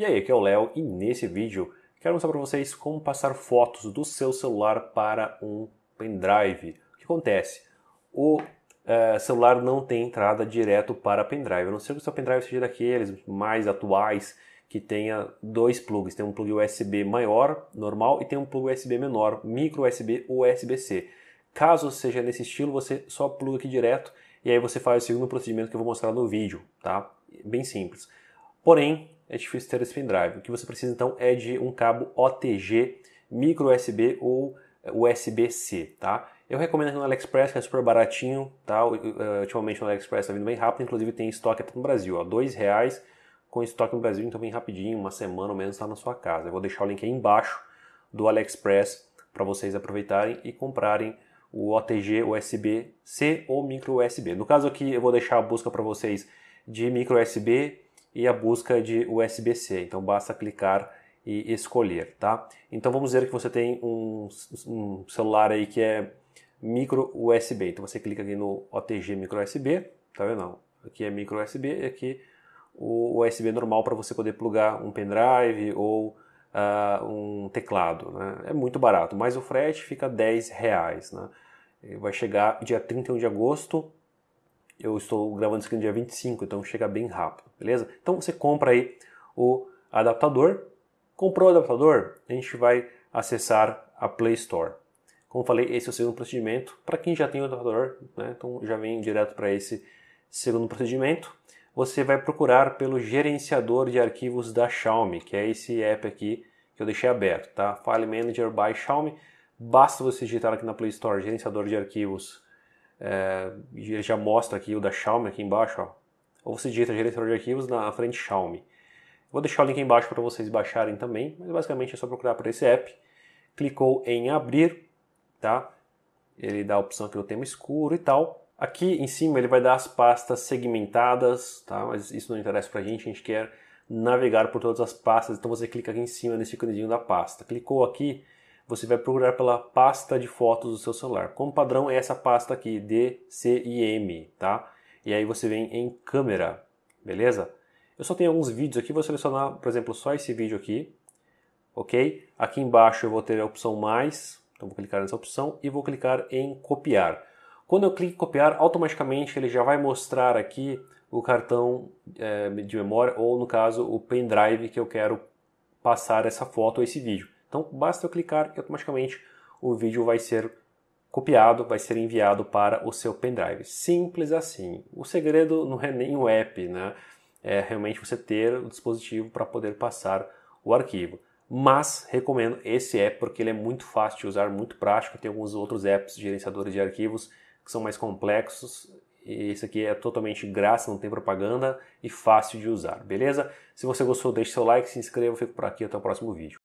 E aí, aqui é o Léo e nesse vídeo quero mostrar para vocês como passar fotos do seu celular para um pendrive. O que acontece? O eh, celular não tem entrada direto para pendrive, a não ser que o seu pendrive seja daqueles mais atuais que tenha dois plugs, tem um plug USB maior, normal, e tem um plug USB menor, micro USB ou USB-C. Caso seja nesse estilo, você só pluga aqui direto e aí você faz o segundo procedimento que eu vou mostrar no vídeo, tá? Bem simples. Porém, é difícil ter o pendrive. drive. O que você precisa então é de um cabo OTG, micro USB ou eh, USB-C, tá? Eu recomendo aqui no AliExpress, que é super baratinho, tá? Eh, ultimamente no AliExpress está vindo bem rápido, inclusive tem estoque aqui no Brasil, ó, dois reais com estoque no Brasil, então vem rapidinho, uma semana ou menos está na sua casa. Eu vou deixar o link aí embaixo do AliExpress para vocês aproveitarem e comprarem o OTG USB-C ou micro USB. No caso aqui, eu vou deixar a busca para vocês de micro USB e a busca é de USB-C. Então basta clicar e escolher, tá? Então vamos ver que você tem um, um celular aí que é micro USB. Então você clica aqui no OTG micro USB, tá vendo? Não. Aqui é micro USB e aqui o USB normal para você poder plugar um pendrive ou uh, um teclado. Né? É muito barato, mas o frete fica 10 reais. Né? Vai chegar dia 31 de agosto eu estou gravando isso aqui no dia 25, então chega bem rápido, beleza? Então você compra aí o adaptador. Comprou o adaptador, a gente vai acessar a Play Store. Como falei, esse é o segundo procedimento. Para quem já tem o adaptador, né, então já vem direto para esse segundo procedimento. Você vai procurar pelo gerenciador de arquivos da Xiaomi, que é esse app aqui que eu deixei aberto, tá? File Manager by Xiaomi. Basta você digitar aqui na Play Store gerenciador de arquivos é, ele já mostra aqui o da Xiaomi aqui embaixo, ó. Ou você digita gerenciador de arquivos na frente Xiaomi. Vou deixar o link aqui embaixo para vocês baixarem também, mas basicamente é só procurar por esse app. Clicou em abrir, tá? Ele dá a opção aqui do tema escuro e tal. Aqui em cima ele vai dar as pastas segmentadas, tá? Mas isso não interessa pra gente, a gente quer navegar por todas as pastas, então você clica aqui em cima nesse iconezinho da pasta. Clicou aqui, você vai procurar pela pasta de fotos do seu celular. Como padrão é essa pasta aqui, DCIM, tá? E aí você vem em câmera, beleza? Eu só tenho alguns vídeos aqui, vou selecionar, por exemplo, só esse vídeo aqui, ok? Aqui embaixo eu vou ter a opção mais, então vou clicar nessa opção e vou clicar em copiar. Quando eu clico em copiar, automaticamente ele já vai mostrar aqui o cartão é, de memória ou, no caso, o pendrive que eu quero passar essa foto ou esse vídeo. Então basta eu clicar e automaticamente o vídeo vai ser copiado, vai ser enviado para o seu pendrive. Simples assim. O segredo não é nem o app, né? É realmente você ter o dispositivo para poder passar o arquivo. Mas recomendo esse app porque ele é muito fácil de usar, muito prático. Tem alguns outros apps gerenciadores de arquivos que são mais complexos. E esse aqui é totalmente graça, não tem propaganda e fácil de usar, beleza? Se você gostou, deixe seu like, se inscreva, eu fico por aqui até o próximo vídeo.